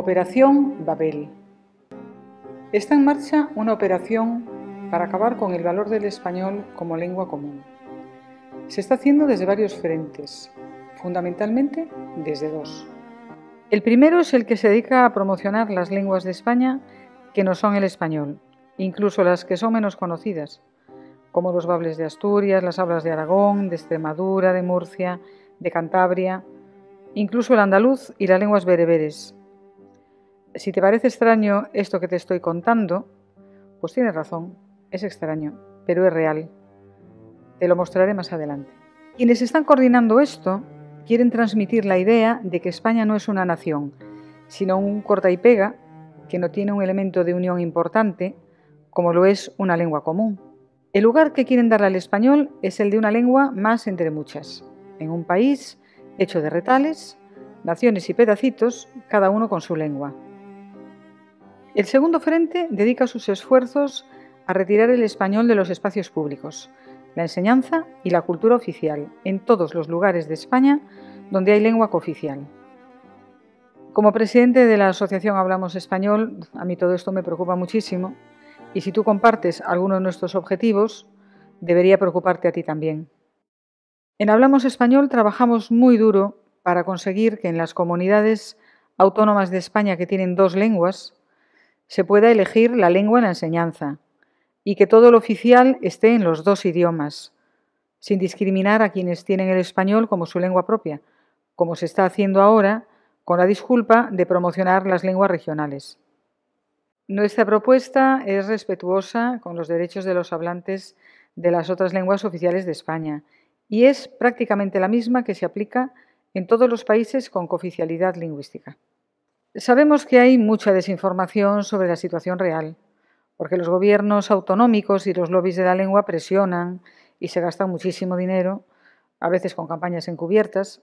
Operación Babel. Está en marcha una operación para acabar con el valor del español como lengua común. Se está haciendo desde varios frentes, fundamentalmente desde dos. El primero es el que se dedica a promocionar las lenguas de España que no son el español, incluso las que son menos conocidas, como los bables de Asturias, las hablas de Aragón, de Extremadura, de Murcia, de Cantabria, incluso el andaluz y las lenguas bereberes, si te parece extraño esto que te estoy contando, pues tienes razón, es extraño, pero es real. Te lo mostraré más adelante. Quienes están coordinando esto quieren transmitir la idea de que España no es una nación, sino un corta y pega que no tiene un elemento de unión importante, como lo es una lengua común. El lugar que quieren darle al español es el de una lengua más entre muchas, en un país hecho de retales, naciones y pedacitos, cada uno con su lengua. El segundo frente dedica sus esfuerzos a retirar el español de los espacios públicos, la enseñanza y la cultura oficial en todos los lugares de España donde hay lengua cooficial. Como presidente de la Asociación Hablamos Español, a mí todo esto me preocupa muchísimo y si tú compartes alguno de nuestros objetivos, debería preocuparte a ti también. En Hablamos Español trabajamos muy duro para conseguir que en las comunidades autónomas de España que tienen dos lenguas, se pueda elegir la lengua en la enseñanza y que todo lo oficial esté en los dos idiomas, sin discriminar a quienes tienen el español como su lengua propia, como se está haciendo ahora con la disculpa de promocionar las lenguas regionales. Nuestra propuesta es respetuosa con los derechos de los hablantes de las otras lenguas oficiales de España y es prácticamente la misma que se aplica en todos los países con cooficialidad lingüística. Sabemos que hay mucha desinformación sobre la situación real, porque los gobiernos autonómicos y los lobbies de la lengua presionan y se gasta muchísimo dinero, a veces con campañas encubiertas,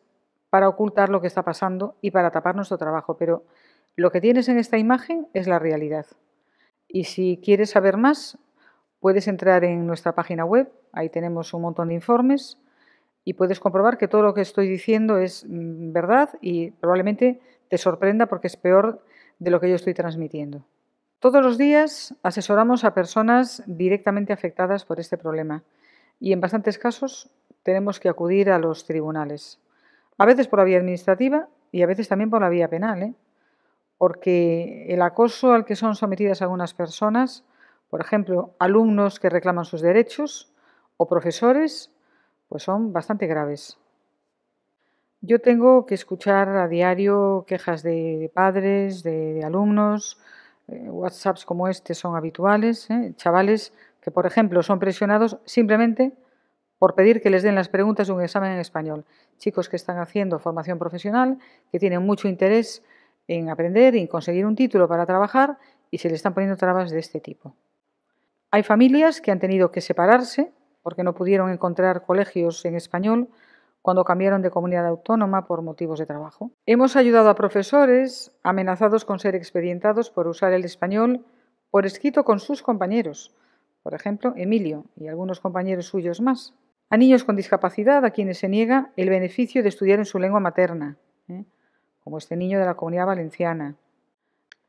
para ocultar lo que está pasando y para tapar nuestro trabajo. Pero lo que tienes en esta imagen es la realidad. Y si quieres saber más, puedes entrar en nuestra página web, ahí tenemos un montón de informes y puedes comprobar que todo lo que estoy diciendo es mm, verdad y probablemente te sorprenda porque es peor de lo que yo estoy transmitiendo. Todos los días asesoramos a personas directamente afectadas por este problema y en bastantes casos tenemos que acudir a los tribunales, a veces por la vía administrativa y a veces también por la vía penal, ¿eh? porque el acoso al que son sometidas algunas personas, por ejemplo, alumnos que reclaman sus derechos o profesores, pues son bastante graves. Yo tengo que escuchar a diario quejas de, padres, de, alumnos, eh, WhatsApps como este son habituales, eh, chavales que, por ejemplo, son presionados simplemente por pedir que les den las preguntas de un examen en español. Chicos que están haciendo formación profesional, que tienen mucho interés en aprender y en conseguir un título para trabajar y se les están poniendo trabas de este tipo. Hay familias que han tenido que separarse porque no pudieron encontrar colegios en español cuando cambiaron de comunidad autónoma por motivos de trabajo. Hemos ayudado a profesores amenazados con ser expedientados por usar el español por escrito con sus compañeros, por ejemplo, Emilio y algunos compañeros suyos más. A niños con discapacidad a quienes se niega el beneficio de estudiar en su lengua materna, ¿eh? como este niño de la comunidad valenciana.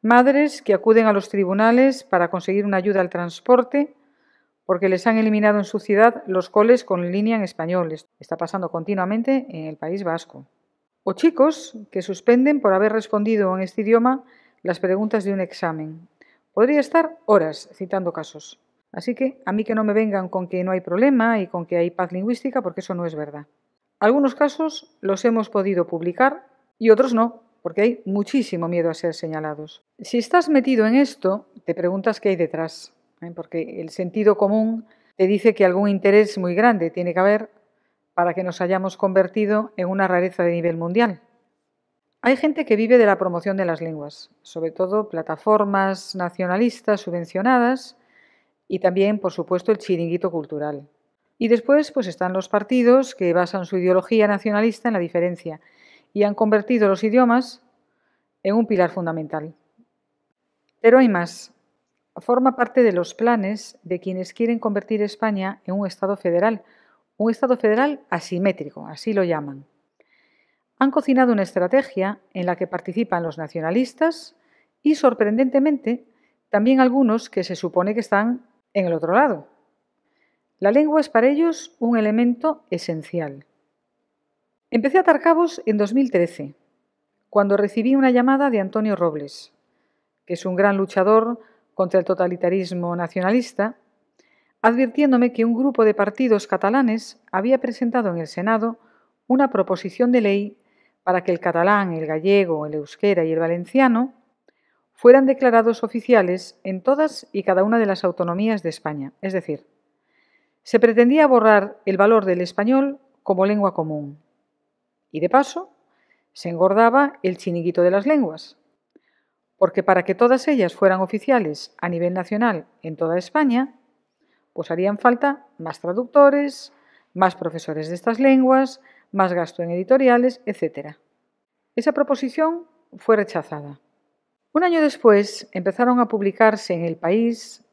Madres que acuden a los tribunales para conseguir una ayuda al transporte porque les han eliminado en su ciudad los coles con línea en español. Está pasando continuamente en el País Vasco. O chicos que suspenden por haber respondido en este idioma las preguntas de un examen. Podría estar horas citando casos. Así que a mí que no me vengan con que no hay problema y con que hay paz lingüística, porque eso no es verdad. Algunos casos los hemos podido publicar y otros no, porque hay muchísimo miedo a ser señalados. Si estás metido en esto, te preguntas qué hay detrás. ¿eh? porque el sentido común te dice que algún interés muy grande tiene que haber para que nos hayamos convertido en una rareza de nivel mundial. Hay gente que vive de la promoción de las lenguas, sobre todo plataformas nacionalistas subvencionadas y también, por supuesto, el chiringuito cultural. Y después pues están los partidos que basan su ideología nacionalista en la diferencia y han convertido los idiomas en un pilar fundamental. Pero hay más forma parte de los planes de quienes quieren convertir España en un Estado federal, un Estado federal asimétrico, así lo llaman. Han cocinado una estrategia en la que participan los nacionalistas y, sorprendentemente, también algunos que se supone que están en el otro lado. La lengua es para ellos un elemento esencial. Empecé a atar cabos en 2013, cuando recibí una llamada de Antonio Robles, que es un gran luchador contra el totalitarismo nacionalista, advirtiéndome que un grupo de partidos catalanes había presentado en el Senado una proposición de ley para que el catalán, el gallego, el euskera y el valenciano fueran declarados oficiales en todas y cada una de las autonomías de España. Es decir, se pretendía borrar el valor del español como lengua común. Y de paso, se engordaba el chiniquito de las lenguas, porque para que todas ellas fueran oficiales a nivel nacional en toda España, pues harían falta más traductores, más profesores de estas lenguas, más gasto en editoriales, etc. Esa proposición fue rechazada. Un año después empezaron a publicarse en el país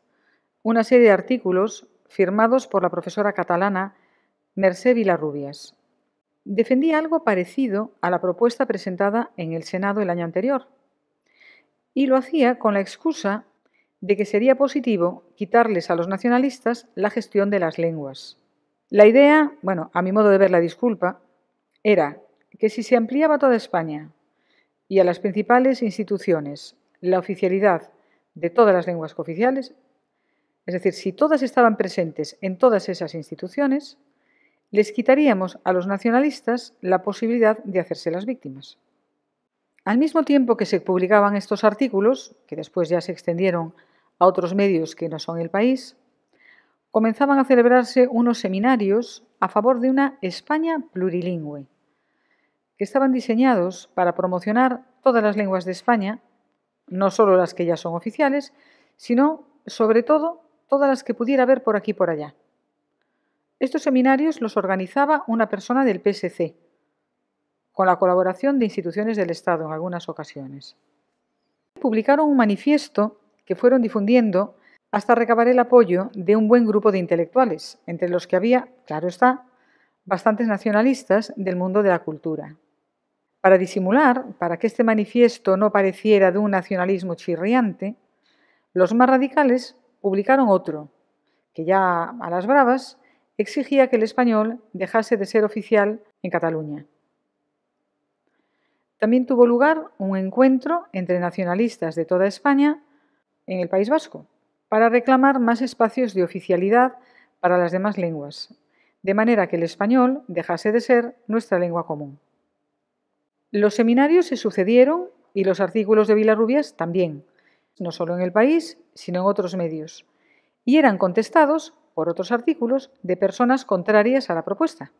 una serie de artículos firmados por la profesora catalana Mercè Vilarrubias. Defendía algo parecido a la propuesta presentada en el Senado el año anterior, y lo hacía con la excusa de que sería positivo quitarles a los nacionalistas la gestión de las lenguas. La idea, bueno, a mi modo de ver la disculpa, era que si se ampliaba a toda España y a las principales instituciones la oficialidad de todas las lenguas cooficiales, es decir, si todas estaban presentes en todas esas instituciones, les quitaríamos a los nacionalistas la posibilidad de hacerse las víctimas. Al mismo tiempo que se publicaban estos artículos, que después ya se extendieron a otros medios que no son el país, comenzaban a celebrarse unos seminarios a favor de una España plurilingüe, que estaban diseñados para promocionar todas las lenguas de España, no solo las que ya son oficiales, sino, sobre todo, todas las que pudiera haber por aquí y por allá. Estos seminarios los organizaba una persona del PSC, con la colaboración de instituciones del Estado en algunas ocasiones. Publicaron un manifiesto que fueron difundiendo hasta recabar el apoyo de un buen grupo de intelectuales, entre los que había, claro está, bastantes nacionalistas del mundo de la cultura. Para disimular, para que este manifiesto no pareciera de un nacionalismo chirriante, los más radicales publicaron otro, que ya a las bravas exigía que el español dejase de ser oficial en Cataluña. También tuvo lugar un encuentro entre nacionalistas de toda España en el País Vasco para reclamar más espacios de oficialidad para las demás lenguas, de manera que el español dejase de ser nuestra lengua común. Los seminarios se sucedieron y los artículos de Vilarrubias también, no solo en el país, sino en otros medios, y eran contestados por otros artículos de personas contrarias a la propuesta.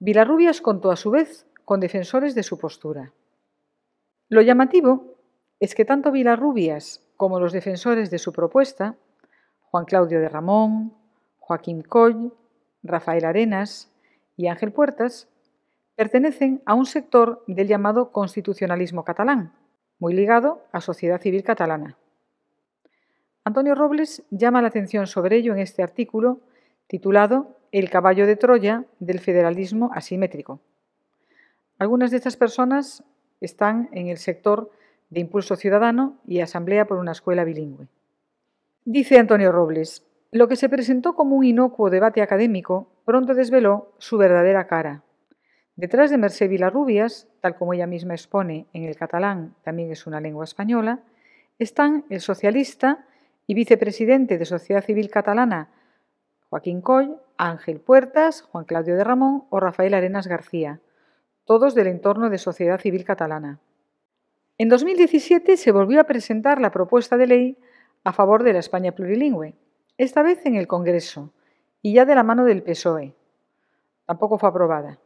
Vilarrubias contó a su vez con defensores de su postura. Lo llamativo es que tanto Vilarrubias como los defensores de su propuesta, Juan Claudio de Ramón, Joaquín Coll, Rafael Arenas y Ángel Puertas, pertenecen a un sector del llamado constitucionalismo catalán, muy ligado a sociedad civil catalana. Antonio Robles llama la atención sobre ello en este artículo titulado El caballo de Troya del federalismo asimétrico. Algunas de estas personas están en el sector de Impulso Ciudadano y Asamblea por una Escuela Bilingüe. Dice Antonio Robles, lo que se presentó como un inocuo debate académico pronto desveló su verdadera cara. Detrás de Mercedes Vilarrubias, tal como ella misma expone en el catalán, también es una lengua española, están el socialista y vicepresidente de Sociedad Civil Catalana, Joaquín Coll, Ángel Puertas, Juan Claudio de Ramón o Rafael Arenas García, todos del entorno de sociedad civil catalana. En 2017 se volvió a presentar la propuesta de ley a favor de la España plurilingüe, esta vez en el Congreso y ya de la mano del PSOE. Tampoco fue aprobada.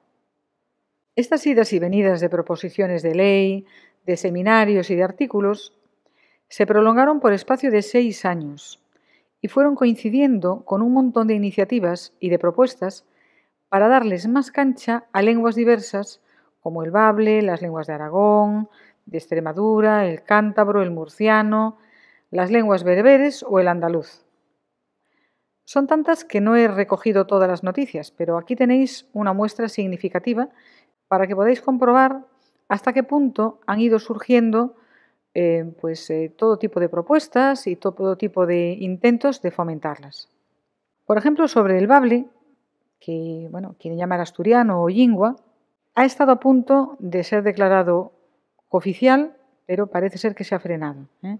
Estas idas y venidas de proposiciones de ley, de seminarios y de artículos se prolongaron por espacio de seis años y fueron coincidiendo con un montón de iniciativas y de propuestas para darles más cancha a lenguas diversas como el bable, las lenguas de Aragón, de Extremadura, el cántabro, el murciano, las lenguas berberes o el andaluz. Son tantas que no he recogido todas las noticias, pero aquí tenéis una muestra significativa para que podáis comprobar hasta qué punto han ido surgiendo eh, pues, eh, todo tipo de propuestas y todo tipo de intentos de fomentarlas. Por ejemplo, sobre el bable, que bueno, quien llamar asturiano o yingua, ha estado a punto de ser declarado oficial, pero parece ser que se ha frenado. ¿eh?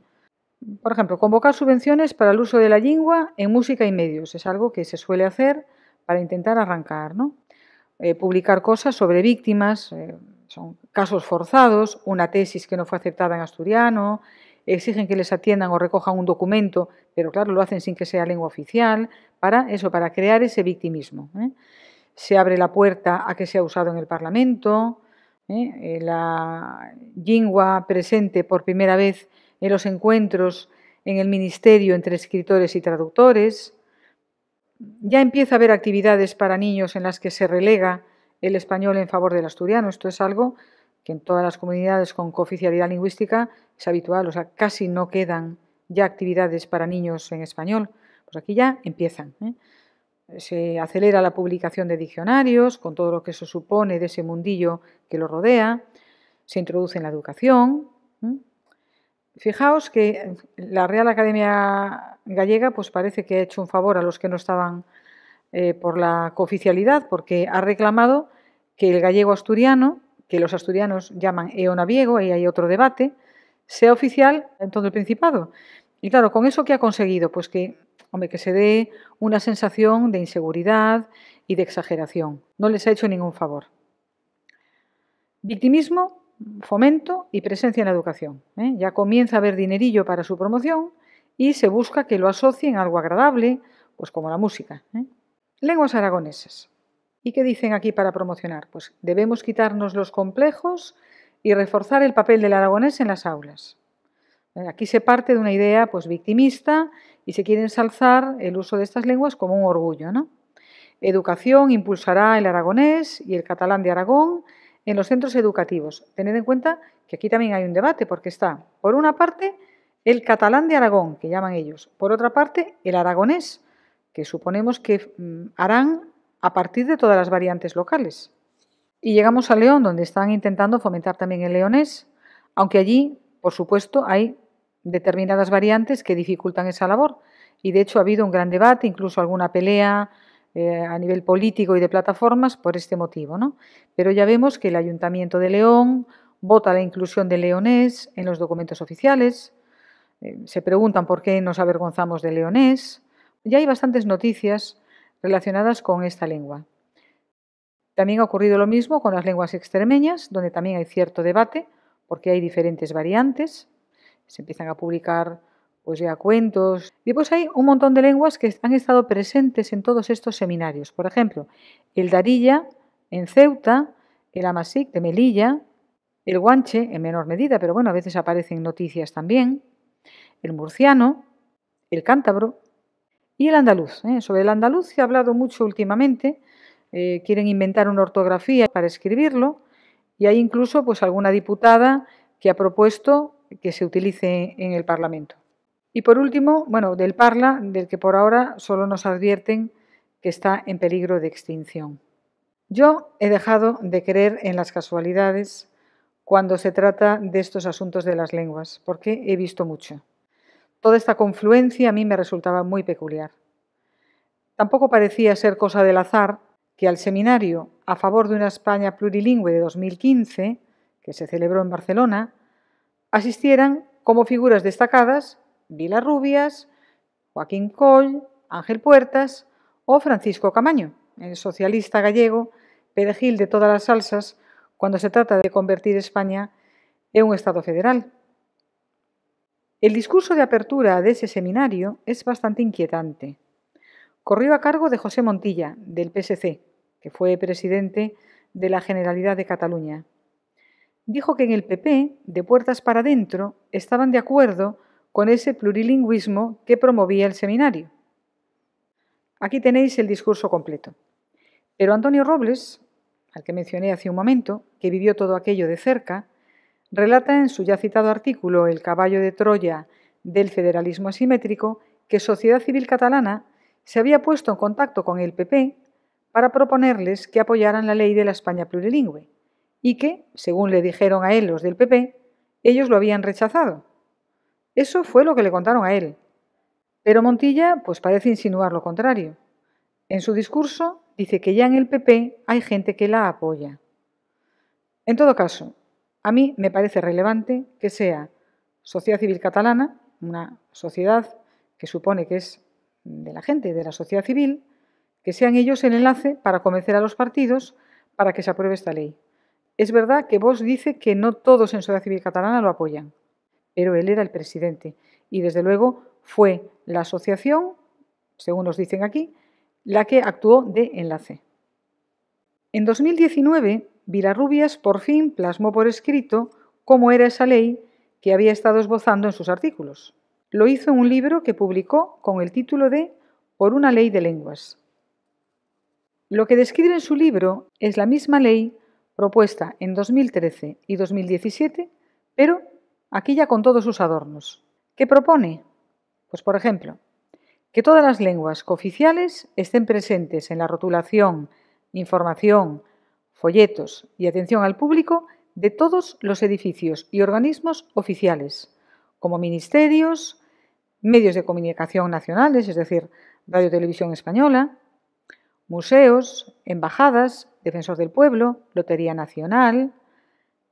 Por ejemplo, convocar subvenciones para el uso de la lengua en música y medios. Es algo que se suele hacer para intentar arrancar. Eh, publicar cosas sobre víctimas, eh, son casos forzados, una tesis que no fue aceptada en asturiano, exigen que les atiendan o recojan un documento, pero claro, lo hacen sin que sea lengua oficial, para eso, para crear ese victimismo se abre la puerta a que sea usado en el Parlamento, ¿eh? Eh, la lingua presente por primera vez en los encuentros en el Ministerio entre escritores y traductores. Ya empieza a haber actividades para niños en las que se relega el español en favor del asturiano. Esto es algo que en todas las comunidades con cooficialidad lingüística es habitual, o sea, casi no quedan ya actividades para niños en español. Pues aquí ya empiezan. ¿eh? se acelera la publicación de diccionarios, con todo lo que se supone de ese mundillo que lo rodea, se introduce en la educación. Fijaos que la Real Academia Gallega pues parece que ha hecho un favor a los que no estaban eh, por la cooficialidad, porque ha reclamado que el gallego asturiano, que los asturianos llaman eonaviego, ahí hay otro debate, sea oficial en todo el Principado. Y claro, ¿con eso qué ha conseguido? Pues que hombre, que se dé una sensación de inseguridad y de exageración. No les ha hecho ningún favor. Victimismo, fomento y presencia en la educación. ¿eh? Ya comienza a haber dinerillo para su promoción y se busca que lo asocien en algo agradable, pues como la música. ¿eh? Lenguas aragonesas. ¿Y qué dicen aquí para promocionar? Pues debemos quitarnos los complejos y reforzar el papel del aragonés en las aulas. Aquí se parte de una idea pues victimista y se quiere ensalzar el uso de estas lenguas como un orgullo. ¿no? Educación impulsará el aragonés y el catalán de Aragón en los centros educativos. Tened en cuenta que aquí también hay un debate porque está, por una parte, el catalán de Aragón, que llaman ellos, por otra parte, el aragonés, que suponemos que mm, harán a partir de todas las variantes locales. Y llegamos a León, donde están intentando fomentar también el leonés, aunque allí, por supuesto, hay determinadas variantes que dificultan esa labor. Y de hecho ha habido un gran debate, incluso alguna pelea eh, a nivel político y de plataformas por este motivo. ¿no? Pero ya vemos que el Ayuntamiento de León vota la inclusión de leonés en los documentos oficiales, eh, se preguntan por qué nos avergonzamos de leonés. Ya hay bastantes noticias relacionadas con esta lengua. También ha ocurrido lo mismo con las lenguas extremeñas, donde también hay cierto debate, porque hay diferentes variantes se empiezan a publicar pues ya cuentos. Y pues hay un montón de lenguas que han estado presentes en todos estos seminarios. Por ejemplo, el Darilla en Ceuta, el Amasic de Melilla, el Guanche en menor medida, pero bueno, a veces aparecen noticias también, el murciano, el cántabro y el andaluz. ¿eh? Sobre el andaluz se ha hablado mucho últimamente, eh, quieren inventar una ortografía para escribirlo y hay incluso pues alguna diputada que ha propuesto que se utilice en el Parlamento. Y por último, bueno, del Parla, del que por ahora solo nos advierten que está en peligro de extinción. Yo he dejado de creer en las casualidades cuando se trata de estos asuntos de las lenguas, porque he visto mucho. Toda esta confluencia a mí me resultaba muy peculiar. Tampoco parecía ser cosa del azar que al seminario a favor de una España plurilingüe de 2015, que se celebró en Barcelona, asistieran como figuras destacadas Rubias, Joaquín Coll, Ángel Puertas o Francisco Camaño, el socialista gallego, perejil de todas las salsas cuando se trata de convertir España en un Estado federal. El discurso de apertura de ese seminario es bastante inquietante. Corrió a cargo de José Montilla, del PSC, que fue presidente de la Generalidad de Cataluña dijo que en el PP, de puertas para adentro, estaban de acuerdo con ese plurilingüismo que promovía el seminario. Aquí tenéis el discurso completo. Pero Antonio Robles, al que mencioné hace un momento, que vivió todo aquello de cerca, relata en su ya citado artículo El caballo de Troya del federalismo asimétrico que Sociedad Civil Catalana se había puesto en contacto con el PP para proponerles que apoyaran la ley de la España plurilingüe y que, según le dijeron a él los del PP, ellos lo habían rechazado. Eso fue lo que le contaron a él. Pero Montilla pues parece insinuar lo contrario. En su discurso dice que ya en el PP hay gente que la apoya. En todo caso, a mí me parece relevante que sea Sociedad Civil Catalana, una sociedad que supone que es de la gente, de la sociedad civil, que sean ellos el enlace para convencer a los partidos para que se apruebe esta ley. Es verdad que vos dice que no todos en sociedad civil catalana lo apoyan, pero él era el presidente y desde luego fue la asociación, según nos dicen aquí, la que actuó de enlace. En 2019, Vilarrubias por fin plasmó por escrito cómo era esa ley que había estado esbozando en sus artículos. Lo hizo en un libro que publicó con el título de Por una ley de lenguas. Lo que describe en su libro es la misma ley propuesta en 2013 y 2017, pero aquí ya con todos sus adornos. ¿Qué propone? Pues por ejemplo, que todas las lenguas cooficiales estén presentes en la rotulación, información, folletos y atención al público de todos los edificios y organismos oficiales, como ministerios, medios de comunicación nacionales, es decir, Radio Televisión Española, museos, embajadas, defensor del pueblo, Lotería Nacional,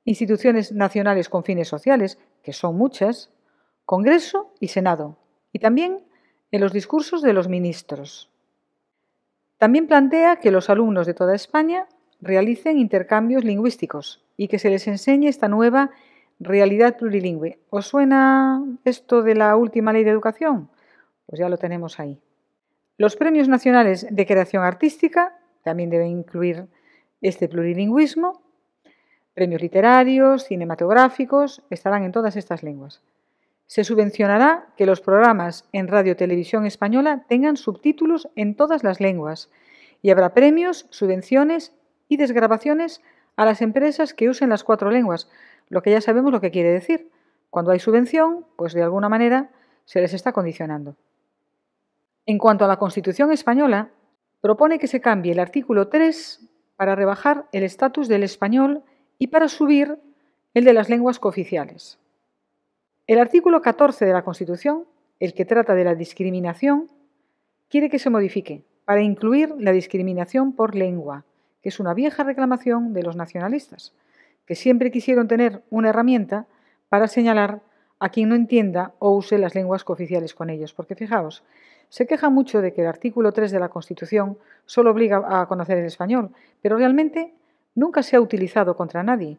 instituciones nacionales con fines sociales, que son muchas, Congreso y Senado, y también en los discursos de los ministros. También plantea que los alumnos de toda España realicen intercambios lingüísticos y que se les enseñe esta nueva realidad plurilingüe. ¿Os suena esto de la última ley de educación? Pues ya lo tenemos ahí. Los premios nacionales de creación artística también deben incluir este plurilingüismo. Premios literarios, cinematográficos, estarán en todas estas lenguas. Se subvencionará que los programas en Radio Televisión Española tengan subtítulos en todas las lenguas y habrá premios, subvenciones y desgrabaciones a las empresas que usen las cuatro lenguas, lo que ya sabemos lo que quiere decir. Cuando hay subvención, pues de alguna manera se les está condicionando. En cuanto a la Constitución española, propone que se cambie el artículo 3 para rebajar el estatus del español y para subir el de las lenguas cooficiales. El artículo 14 de la Constitución, el que trata de la discriminación, quiere que se modifique para incluir la discriminación por lengua, que es una vieja reclamación de los nacionalistas, que siempre quisieron tener una herramienta para señalar a quien no entienda o use las lenguas cooficiales con ellos. Porque fijaos, se queja mucho de que el artículo 3 de la Constitución solo obliga a conocer el español, pero realmente nunca se ha utilizado contra nadie.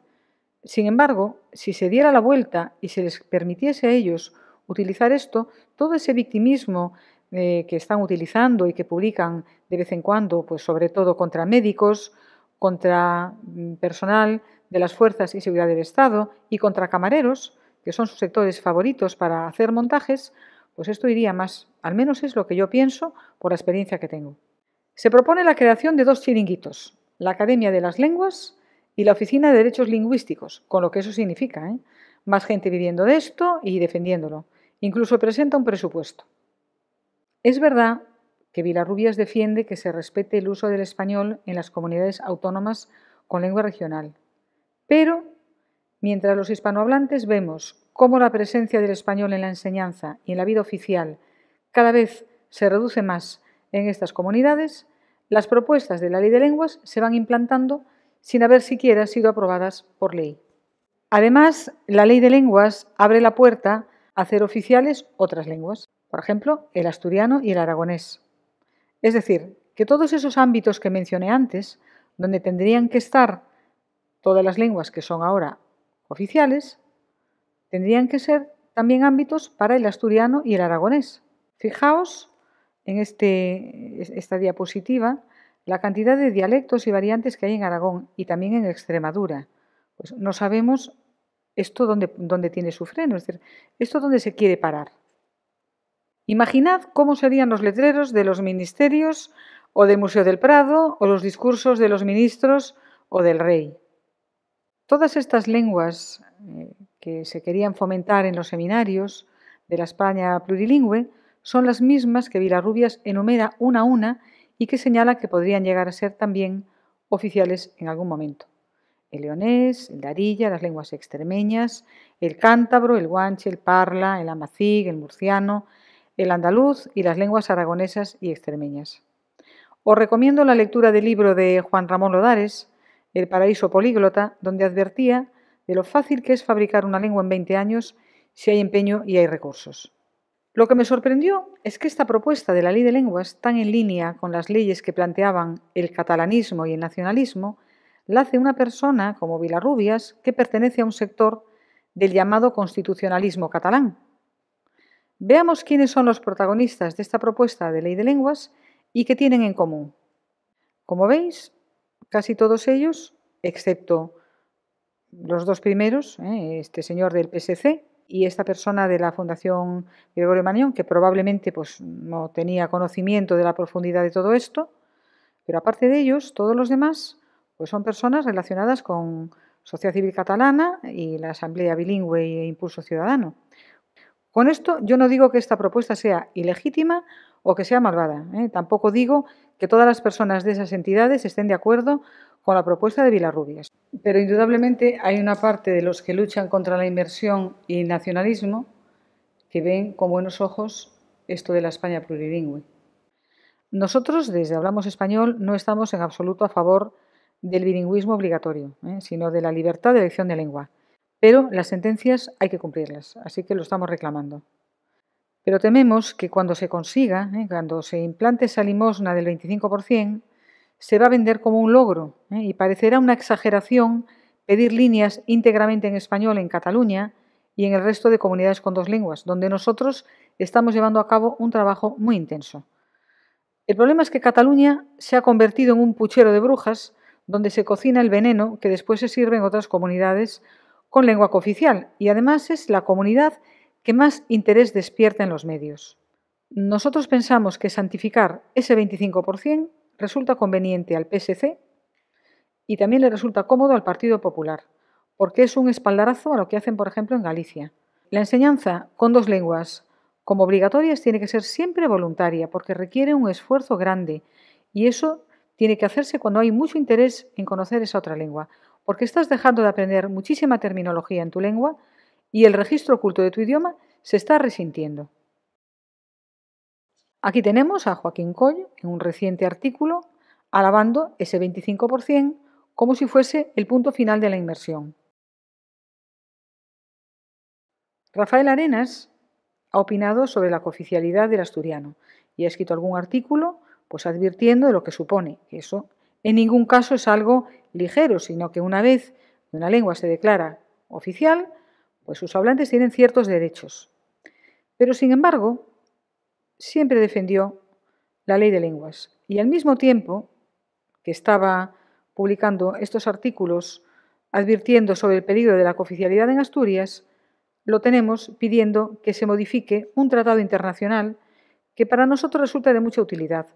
Sin embargo, si se diera la vuelta y se les permitiese a ellos utilizar esto, todo ese victimismo eh, que están utilizando y que publican de vez en cuando, pues sobre todo contra médicos, contra mm, personal de las fuerzas y seguridad del Estado y contra camareros, que son sus sectores favoritos para hacer montajes, pues esto iría más, al menos es lo que yo pienso por la experiencia que tengo. Se propone la creación de dos chiringuitos, la Academia de las Lenguas y la Oficina de Derechos Lingüísticos, con lo que eso significa, ¿eh? más gente viviendo de esto y defendiéndolo. Incluso presenta un presupuesto. Es verdad que Vilarrubias defiende que se respete el uso del español en las comunidades autónomas con lengua regional, pero Mientras los hispanohablantes vemos cómo la presencia del español en la enseñanza y en la vida oficial cada vez se reduce más en estas comunidades, las propuestas de la ley de lenguas se van implantando sin haber siquiera sido aprobadas por ley. Además, la ley de lenguas abre la puerta a hacer oficiales otras lenguas, por ejemplo, el asturiano y el aragonés. Es decir, que todos esos ámbitos que mencioné antes, donde tendrían que estar todas las lenguas que son ahora oficiales tendrían que ser también ámbitos para el asturiano y el aragonés. Fijaos en este, esta diapositiva la cantidad de dialectos y variantes que hay en Aragón y también en Extremadura. Pues no sabemos esto dónde, tiene su freno, es decir, esto dónde se quiere parar. Imaginad cómo serían los letreros de los ministerios o del Museo del Prado o los discursos de los ministros o del rey. Todas estas lenguas eh, que se querían fomentar en los seminarios de la España plurilingüe son las mismas que Vilarrubias enumera una a una y que señala que podrían llegar a ser también oficiales en algún momento. El leonés, el darilla, las lenguas extremeñas, el cántabro, el guanche, el parla, el amazig, el murciano, el andaluz y las lenguas aragonesas y extremeñas. Os recomiendo la lectura del libro de Juan Ramón Lodares, el paraíso políglota, donde advertía de lo fácil que es fabricar una lengua en 20 años si hay empeño y hay recursos. Lo que me sorprendió es que esta propuesta de la ley de lenguas, tan en línea con las leyes que planteaban el catalanismo y el nacionalismo, la hace una persona como Vilarrubias, que pertenece a un sector del llamado constitucionalismo catalán. Veamos quiénes son los protagonistas de esta propuesta de ley de lenguas y qué tienen en común. Como veis, casi todos ellos, excepto los dos primeros, ¿eh? este señor del PSC y esta persona de la Fundación Gregorio Mañón, que probablemente pues, no tenía conocimiento de la profundidad de todo esto, pero aparte de ellos, todos los demás pues, son personas relacionadas con Sociedad Civil Catalana y la Asamblea Bilingüe e Impulso Ciudadano. Con esto yo no digo que esta propuesta sea ilegítima o que sea malvada. ¿eh? Tampoco digo que todas las personas de esas entidades estén de acuerdo con la propuesta de Vilarrubias. Pero indudablemente hay una parte de los que luchan contra la inmersión y nacionalismo que ven con buenos ojos esto de la España plurilingüe. Nosotros, desde Hablamos Español, no estamos en absoluto a favor del bilingüismo obligatorio, ¿eh? sino de la libertad de elección de lengua. Pero las sentencias hay que cumplirlas, así que lo estamos reclamando. Pero tememos que cuando se consiga, ¿eh? cuando se implante esa limosna del 25%, se va a vender como un logro ¿eh? y parecerá una exageración pedir líneas íntegramente en español en Cataluña y en el resto de comunidades con dos lenguas, donde nosotros estamos llevando a cabo un trabajo muy intenso. El problema es que Cataluña se ha convertido en un puchero de brujas donde se cocina el veneno que después se sirve en otras comunidades con lengua cooficial y además es la comunidad que más interés despierta en los medios. Nosotros pensamos que santificar ese 25% resulta conveniente al PSC y también le resulta cómodo al Partido Popular, porque es un espaldarazo a lo que hacen, por ejemplo, en Galicia. La enseñanza con dos lenguas como obligatorias tiene que ser siempre voluntaria, porque requiere un esfuerzo grande y eso tiene que hacerse cuando hay mucho interés en conocer esa otra lengua porque estás dejando de aprender muchísima terminología en tu lengua y el registro oculto de tu idioma se está resintiendo. Aquí tenemos a Joaquín Coll en un reciente artículo alabando ese 25% como si fuese el punto final de la inmersión. Rafael Arenas ha opinado sobre la cooficialidad del asturiano y ha escrito algún artículo pues advirtiendo de lo que supone, eso en ningún caso es algo ligero, sino que una vez una lengua se declara oficial, pues sus hablantes tienen ciertos derechos. Pero sin embargo, siempre defendió la ley de lenguas y al mismo tiempo que estaba publicando estos artículos advirtiendo sobre el peligro de la cooficialidad en Asturias, lo tenemos pidiendo que se modifique un tratado internacional que para nosotros resulta de mucha utilidad,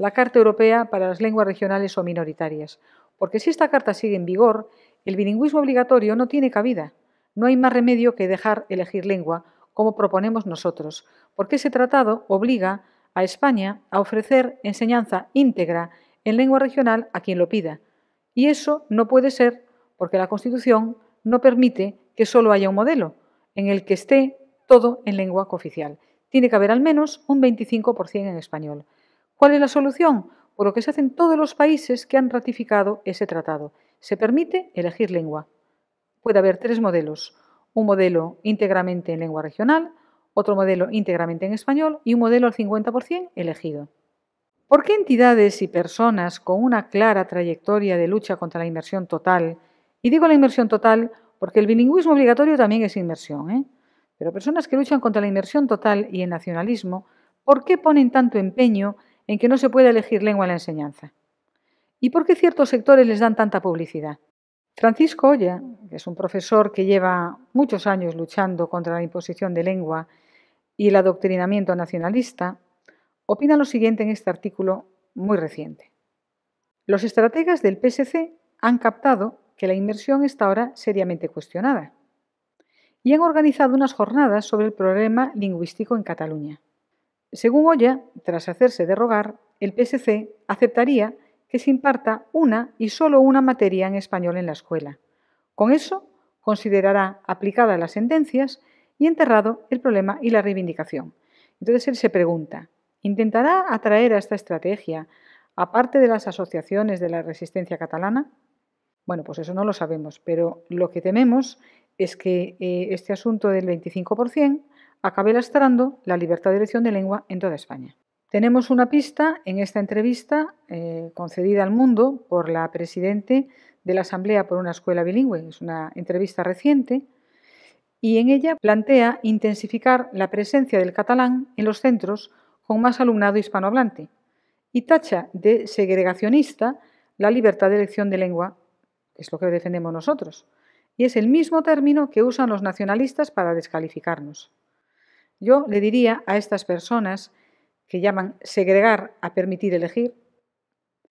la Carta Europea para las Lenguas Regionales o Minoritarias, porque si esta carta sigue en vigor, el bilingüismo obligatorio no tiene cabida. No hay más remedio que dejar elegir lengua, como proponemos nosotros, porque ese tratado obliga a España a ofrecer enseñanza íntegra en lengua regional a quien lo pida. Y eso no puede ser porque la Constitución no permite que solo haya un modelo en el que esté todo en lengua cooficial. Tiene que haber al menos un 25% en español. ¿Cuál es la solución? Por lo que se hacen todos los países que han ratificado ese tratado. Se permite elegir lengua. Puede haber tres modelos. Un modelo íntegramente en lengua regional, otro modelo íntegramente en español y un modelo al 50% elegido. ¿Por qué entidades y personas con una clara trayectoria de lucha contra la inmersión total? Y digo la inmersión total porque el bilingüismo obligatorio también es inmersión, ¿eh? pero personas que luchan contra la inmersión total y el nacionalismo, ¿por qué ponen tanto empeño en que no se puede elegir lengua en la enseñanza. ¿Y por qué ciertos sectores les dan tanta publicidad? Francisco Olla, que es un profesor que lleva muchos años luchando contra la imposición de lengua y el adoctrinamiento nacionalista, opina lo siguiente en este artículo muy reciente. Los estrategas del PSC han captado que la inmersión está ahora seriamente cuestionada y han organizado unas jornadas sobre el problema lingüístico en Cataluña. Según Olla, tras hacerse derogar, el PSC aceptaría que se imparta una y solo una materia en español en la escuela. Con eso considerará aplicadas las sentencias y enterrado el problema y la reivindicación. Entonces él se pregunta, ¿intentará atraer a esta estrategia aparte de las asociaciones de la resistencia catalana? Bueno, pues eso no lo sabemos, pero lo que tememos es que eh, este asunto del 25% acabe lastrando la libertad de elección de lengua en toda España. Tenemos una pista en esta entrevista eh, concedida al mundo por la presidente de la Asamblea por una Escuela Bilingüe. Es una entrevista reciente y en ella plantea intensificar la presencia del catalán en los centros con más alumnado hispanohablante y tacha de segregacionista la libertad de elección de lengua, que es lo que defendemos nosotros. Y es el mismo término que usan los nacionalistas para descalificarnos. Yo le diría a estas personas que llaman segregar a permitir elegir,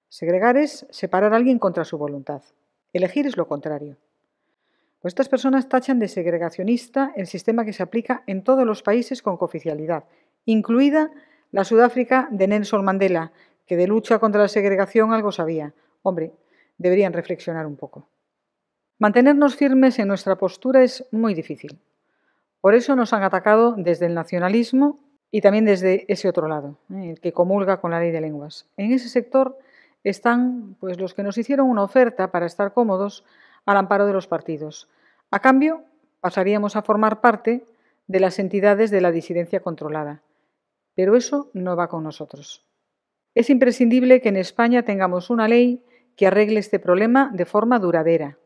segregar es separar a alguien contra su voluntad. Elegir es lo contrario. Pues estas personas tachan de segregacionista el sistema que se aplica en todos los países con cooficialidad, incluida la Sudáfrica de Nelson Mandela, que de lucha contra la segregación algo sabía. Hombre, deberían reflexionar un poco. Mantenernos firmes en nuestra postura es muy difícil. Por eso nos han atacado desde el nacionalismo y también desde ese otro lado, ¿eh? el que comulga con la ley de lenguas. En ese sector están pues, los que nos hicieron una oferta para estar cómodos al amparo de los partidos. A cambio, pasaríamos a formar parte de las entidades de la disidencia controlada. Pero eso no va con nosotros. Es imprescindible que en España tengamos una ley que arregle este problema de forma duradera.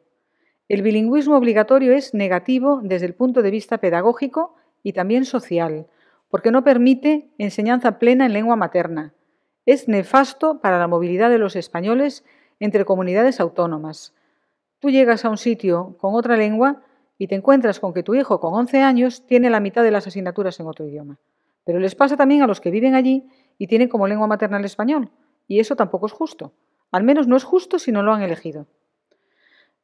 El bilingüismo obligatorio es negativo desde el punto de vista pedagógico y también social, porque no permite enseñanza plena en lengua materna. Es nefasto para la movilidad de los españoles entre comunidades autónomas. Tú llegas a un sitio con otra lengua y te encuentras con que tu hijo con 11 años tiene la mitad de las asignaturas en otro idioma. Pero les pasa también a los que viven allí y tienen como lengua materna el español, y eso tampoco es justo. Al menos no es justo si no lo han elegido.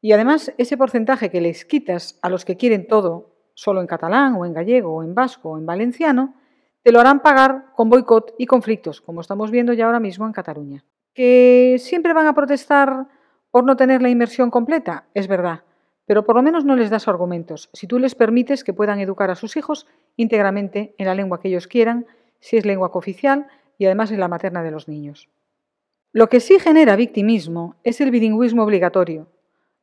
Y además, ese porcentaje que les quitas a los que quieren todo solo en catalán o en gallego o en vasco o en valenciano, te lo harán pagar con boicot y conflictos, como estamos viendo ya ahora mismo en Cataluña. Que siempre van a protestar por no tener la inmersión completa, es verdad, pero por lo menos no les das argumentos, si tú les permites que puedan educar a sus hijos íntegramente en la lengua que ellos quieran, si es lengua cooficial y además en la materna de los niños. Lo que sí genera victimismo es el bilingüismo obligatorio,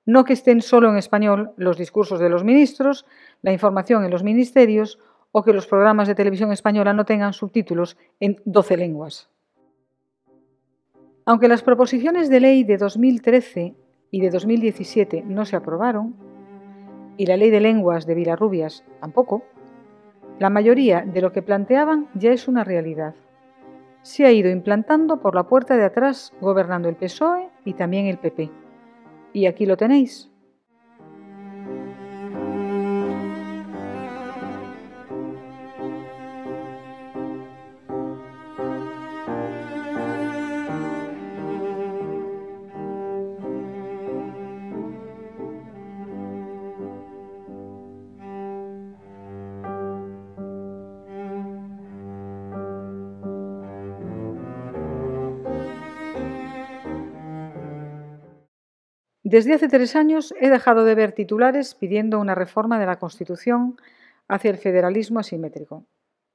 no que estén solo en español los discursos de los ministros, la información en los ministerios o que los programas de televisión española no tengan subtítulos en 12 lenguas. Aunque las proposiciones de ley de 2013 y de 2017 no se aprobaron, y la ley de lenguas de Vilarrubias tampoco, la mayoría de lo que planteaban ya es una realidad. Se ha ido implantando por la puerta de atrás gobernando el PSOE y también el PP. Y aquí lo tenéis. Desde hace tres años he dejado de ver titulares pidiendo una reforma de la Constitución hacia el federalismo asimétrico.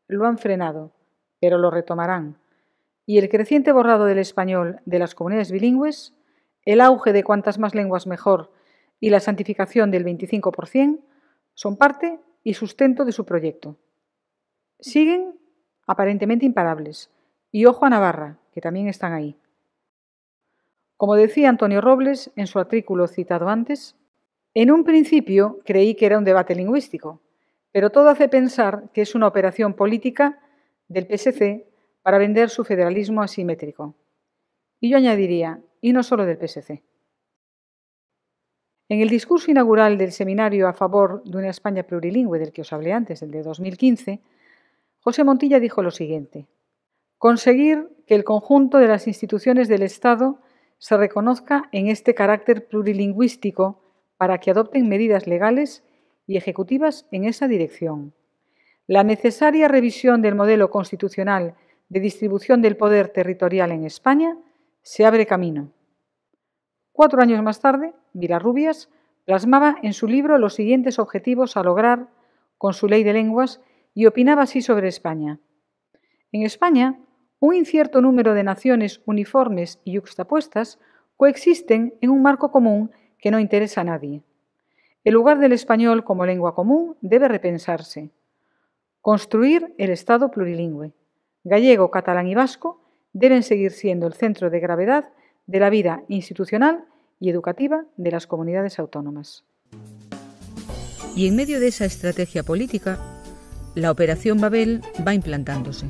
Lo han frenado, pero lo retomarán. Y el creciente borrado del español de las comunidades bilingües, el auge de cuantas más lenguas mejor y la santificación del 25% son parte y sustento de su proyecto. Siguen aparentemente imparables. Y ojo a Navarra, que también están ahí. Como decía Antonio Robles en su artículo citado antes, en un principio creí que era un debate lingüístico, pero todo hace pensar que es una operación política del PSC para vender su federalismo asimétrico. Y yo añadiría, y no solo del PSC. En el discurso inaugural del seminario a favor de una España plurilingüe del que os hablé antes, el de 2015, José Montilla dijo lo siguiente. Conseguir que el conjunto de las instituciones del Estado se reconozca en este carácter plurilingüístico para que adopten medidas legales y ejecutivas en esa dirección. La necesaria revisión del modelo constitucional de distribución del poder territorial en España se abre camino. Cuatro años más tarde, Vilarrubias plasmaba en su libro los siguientes objetivos a lograr con su ley de lenguas y opinaba así sobre España. En España un incierto número de naciones uniformes y yuxtapuestas coexisten en un marco común que no interesa a nadie. El lugar del español como lengua común debe repensarse. Construir el Estado plurilingüe. Gallego, catalán y vasco deben seguir siendo el centro de gravedad de la vida institucional y educativa de las comunidades autónomas. Y en medio de esa estrategia política, la Operación Babel va implantándose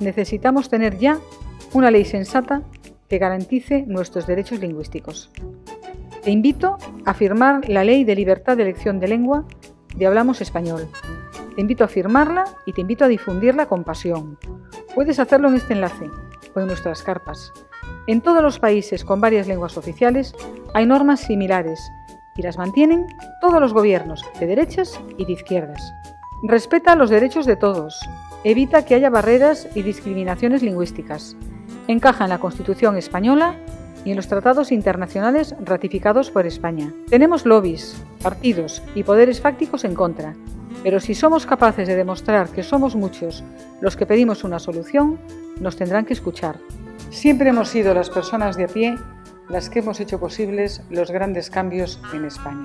necesitamos tener ya una ley sensata que garantice nuestros derechos lingüísticos. Te invito a firmar la Ley de Libertad de Elección de Lengua de Hablamos Español. Te invito a firmarla y te invito a difundirla con pasión. Puedes hacerlo en este enlace o en nuestras carpas. En todos los países con varias lenguas oficiales hay normas similares y las mantienen todos los gobiernos, de derechas y de izquierdas. Respeta los derechos de todos, evita que haya barreras y discriminaciones lingüísticas, encaja en la Constitución española y en los tratados internacionales ratificados por España. Tenemos lobbies, partidos y poderes fácticos en contra, pero si somos capaces de demostrar que somos muchos los que pedimos una solución, nos tendrán que escuchar. Siempre hemos sido las personas de a pie las que hemos hecho posibles los grandes cambios en España.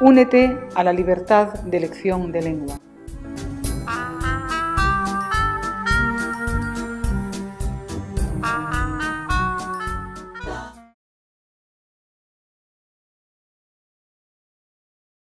Únete a la libertad de elección de lengua.